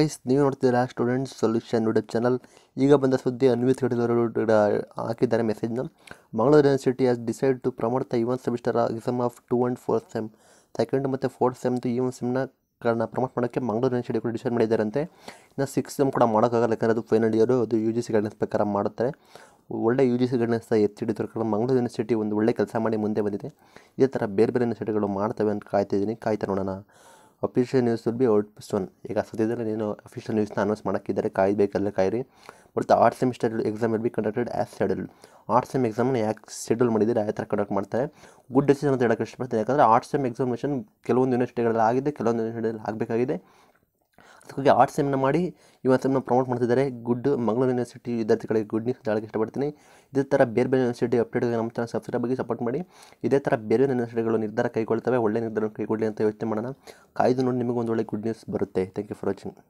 guys ನೀವು ನೋಡ್ತಿದ್ದೀರಾ student solution YouTube channel ಈಗ ಬಂದ ಸುದ್ದಿ ಅನ್ವಿತ್ ಕಟೀಲ್ ಹಾಕಿದ್ದಾರೆ ಮೆಸೇಜ್ನ Mangaluru university has decide to promote the even semester exam of two and fourth sem second ಮತ್ತು ಫೋರ್ತ್ ಸೆಮ್ದು ಇವನ್ ಸೆಮ್ನ ಕಾರಣ ಪ್ರಮೋಟ್ ಮಾಡೋಕ್ಕೆ ಮಂಗಳೂರು ಯೂನಿವರ್ಸಿಟಿ ಕೂಡ ಡಿಸೈಡ್ ಮಾಡಿದ್ದಾರಂತೆ ಇನ್ನು ಸಿಕ್ಸ್ ಸೆಮ್ ಕೂಡ ಮಾಡೋಕ್ಕಾಗಲ್ಲ ಯಾಕಂದರೆ ಅದು ಫೈನಲ್ ಇಯರು ಅದು ಯು ಜಿ ಸಿ ಗೈಡೆನ್ಸ್ ಪ್ರಕಾರ ಮಾಡುತ್ತಾರೆ ಒಳ್ಳೆ ಯು ಜಿ ಸಿ ಗೈಡೆನ್ಸ್ನ ಎತ್ತಿಡಿದ್ರು ಕಾರಣ ಮಂಗಳೂರು ಯೂನಿವರ್ಸಿಟಿ ಒಂದು ಒಳ್ಳೆ ಕೆಲಸ ಮಾಡಿ ಮುಂದೆ ಬಂದಿದೆ ಇದೇ ಥರ ಬೇರೆ ಬೇರೆ ಯೂನಿವರ್ಸಿಟಿಗಳು ಮಾಡ್ತವೆ ಅಂತ ಕಾಯ್ತಿದ್ದೀನಿ ಕಾಯ್ತಾ ನೋಡೋಣ official news will be out soon ಈಗ ಸದ್ಯದಲ್ಲಿ ನೀನು ಅಫಿಷಿಯಲ್ ನ್ಯೂಸ್ನ ಅನೌನ್ಸ್ ಮಾಡೋಕ್ಕಿದ್ದಾರೆ ಕಾಯ್ಬೇಕಲ್ಲ ಕಾಯಿರಿ but odd odd semester exam will be conducted as schedule odd sem ಎಕ್ಸಾಮ್ನ ಯಾಕೆ ಶೆಡ್ಯೂಲ್ ಮಾಡಿದರೆ ಆ ಥರ ಕಂಡಕ್ಟ್ ಮಾಡ್ತಾರೆ ಗುಡ್ ಡೆಸಿಷನ್ ಅಂತ ಹೇಳೋಕ್ಕೆ ಇಷ್ಟಪಡ್ತೀನಿ ಯಾಕಂದರೆ ಆರ್ಟ್ ಸೆಮ್ ಎಕ್ಸಾಮಿನೇಷನ್ ಕೆಲವೊಂದು ಯೂನಿವರ್ಸಿಟಿಗಳಲ್ಲಿ ಆಗಿದೆ ಕೆಲವೊಂದು ಯೂನಿವರ್ಸಿಟಿಗಳಲ್ಲಿ ಆಗಬೇಕಾಗಿದೆ ಹಾಗಾಗಿ ಆರ್ಟ್ಸ್ ಸೆಮ್ನ ಮಾಡಿ ಇವತ್ತು ಸೆಮ್ನ ಪ್ರಮೋಟ್ ಮಾಡ್ತಿದ್ದಾರೆ ಗುಡ್ ಮಂಗಳೂರು ಯೂನಿವರ್ಸಿಟಿ ವಿದ್ಯಾರ್ಥಿಗಳಿಗೆ ಗುಡ್ ನ್ಯೂಸ್ ಹೇಳಕ್ಕೆ ಇಷ್ಟಪಡ್ತೀನಿ ಇದೇ ಥರ ಬೇರೆ ಬೇರೆ ಯೂನಿವರ್ಸಿಟಿ ಅಪ್ಡೇಟ್ಗೆ ನಮ್ಮ ಚಾನಲ್ ಸಬ್ಸ್ಕ್ರೈಬ್ ಆಗಿ ಸಪೋರ್ಟ್ ಮಾಡಿ ಇದೇ ಥರ ಬೇರೆ ಬೇರೆ ಯೂನಿವರ್ಸಿಟಿಗಳು ನಿರ್ಧಾರ ಕೈಗೊಳ್ತವೆ ಒಳ್ಳೆ ನಿರ್ಧಾರ ಕೈಗೊಳ್ಳಿ ಅಂತ ಯೋಚನೆ ಮಾಡೋಣ ಕಾಯ್ದು ನೋಡಿ ನಿಮಗೊಂದು ಒಳ್ಳೆ ಗುಡ್ ನ್ಯೂಸ್ ಬರುತ್ತೆ ಥ್ಯಾಂಕ್ ಯು ಫಾರ್ ವಾಚಿಂಗ್